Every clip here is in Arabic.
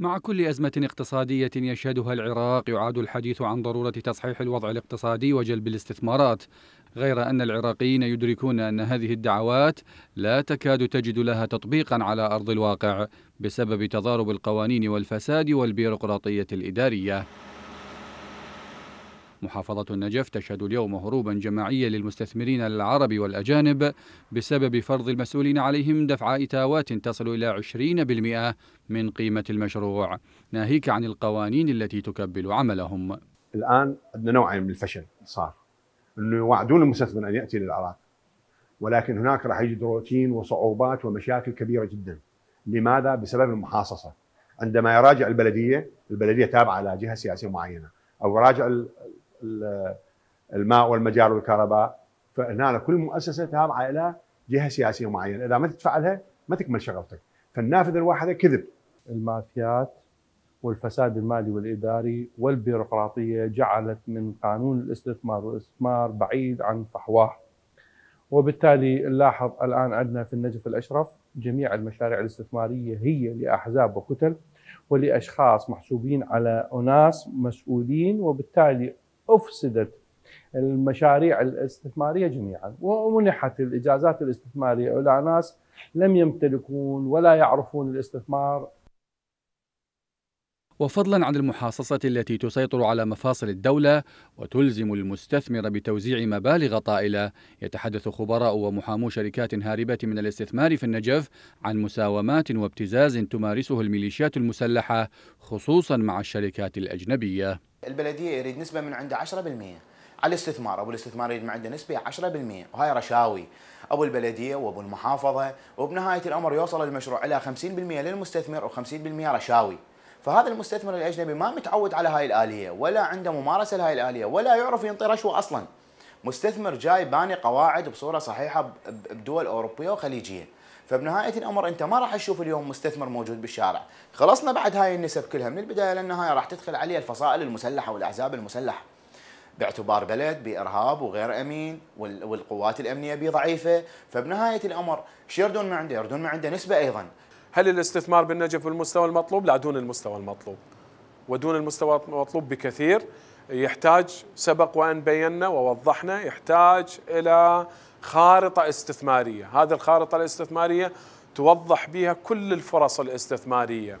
مع كل أزمة اقتصادية يشهدها العراق يعاد الحديث عن ضرورة تصحيح الوضع الاقتصادي وجلب الاستثمارات غير أن العراقيين يدركون أن هذه الدعوات لا تكاد تجد لها تطبيقا على أرض الواقع بسبب تضارب القوانين والفساد والبيروقراطية الإدارية محافظة النجف تشهد اليوم هروبا جماعيا للمستثمرين العرب والأجانب بسبب فرض المسؤولين عليهم دفع إتاوات تصل إلى 20% من قيمة المشروع ناهيك عن القوانين التي تكبل عملهم الآن عندنا نوعين من الفشل صار أنه يوعدون المستثمر أن يأتي للعراق ولكن هناك راح يجد روتين وصعوبات ومشاكل كبيرة جدا لماذا؟ بسبب المحاصصة عندما يراجع البلدية البلدية تابعة على جهة سياسية معينة أو يراجع الماء والمجاري والكهرباء فهنا كل مؤسسه تابعه الى جهه سياسيه معينه اذا ما تدفع لها ما تكمل شغلتك فالنافذه الواحده كذب المافيات والفساد المالي والاداري والبيروقراطيه جعلت من قانون الاستثمار والاستثمار بعيد عن فحواه وبالتالي نلاحظ الان عندنا في النجف الاشرف جميع المشاريع الاستثماريه هي لاحزاب وكتل ولاشخاص محسوبين على اناس مسؤولين وبالتالي افسدت المشاريع الاستثماريه جميعا ومنحت الاجازات الاستثماريه الى ناس لم يمتلكون ولا يعرفون الاستثمار وفضلا عن المحاصصة التي تسيطر على مفاصل الدولة وتلزم المستثمر بتوزيع مبالغ طائلة يتحدث خبراء ومحامو شركات هاربة من الاستثمار في النجف عن مساومات وابتزاز تمارسه الميليشيات المسلحة خصوصا مع الشركات الأجنبية البلديه يريد نسبه من عنده 10% على الاستثمار ابو الاستثمار يريد من عنده نسبه 10% وهاي رشاوي ابو البلديه وابو المحافظه وبنهايه الامر يوصل المشروع الى 50% للمستثمر و50% رشاوي فهذا المستثمر الاجنبي ما متعود على هاي الاليه ولا عنده ممارسه لهاي الاليه ولا يعرف ينطي رشوه اصلا مستثمر جاي باني قواعد بصوره صحيحه بدول اوروبيه وخليجيه فبنهايه الامر انت ما راح تشوف اليوم مستثمر موجود بالشارع خلصنا بعد هاي النسب كلها من البدايه للنهايه راح تدخل عليها الفصائل المسلحه والاحزاب المسلحه باعتبار بلد بارهاب وغير امين والقوات الامنيه به ضعيفه فبنهايه الامر شو يردون ما عنده؟ يردون ما عنده نسبه ايضا هل الاستثمار بالنجف بالمستوى المطلوب؟ لا دون المستوى المطلوب ودون المستوى المطلوب بكثير يحتاج سبق وان بينا ووضحنا يحتاج الى خارطة استثمارية هذه الخارطة الاستثمارية توضح بها كل الفرص الاستثمارية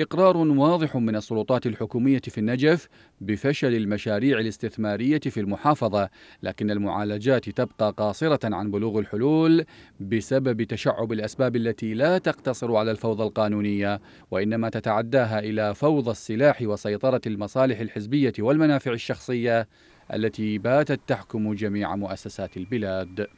إقرار واضح من السلطات الحكومية في النجف بفشل المشاريع الاستثمارية في المحافظة، لكن المعالجات تبقى قاصرة عن بلوغ الحلول بسبب تشعب الأسباب التي لا تقتصر على الفوضى القانونية، وإنما تتعداها إلى فوضى السلاح وسيطرة المصالح الحزبية والمنافع الشخصية التي باتت تحكم جميع مؤسسات البلاد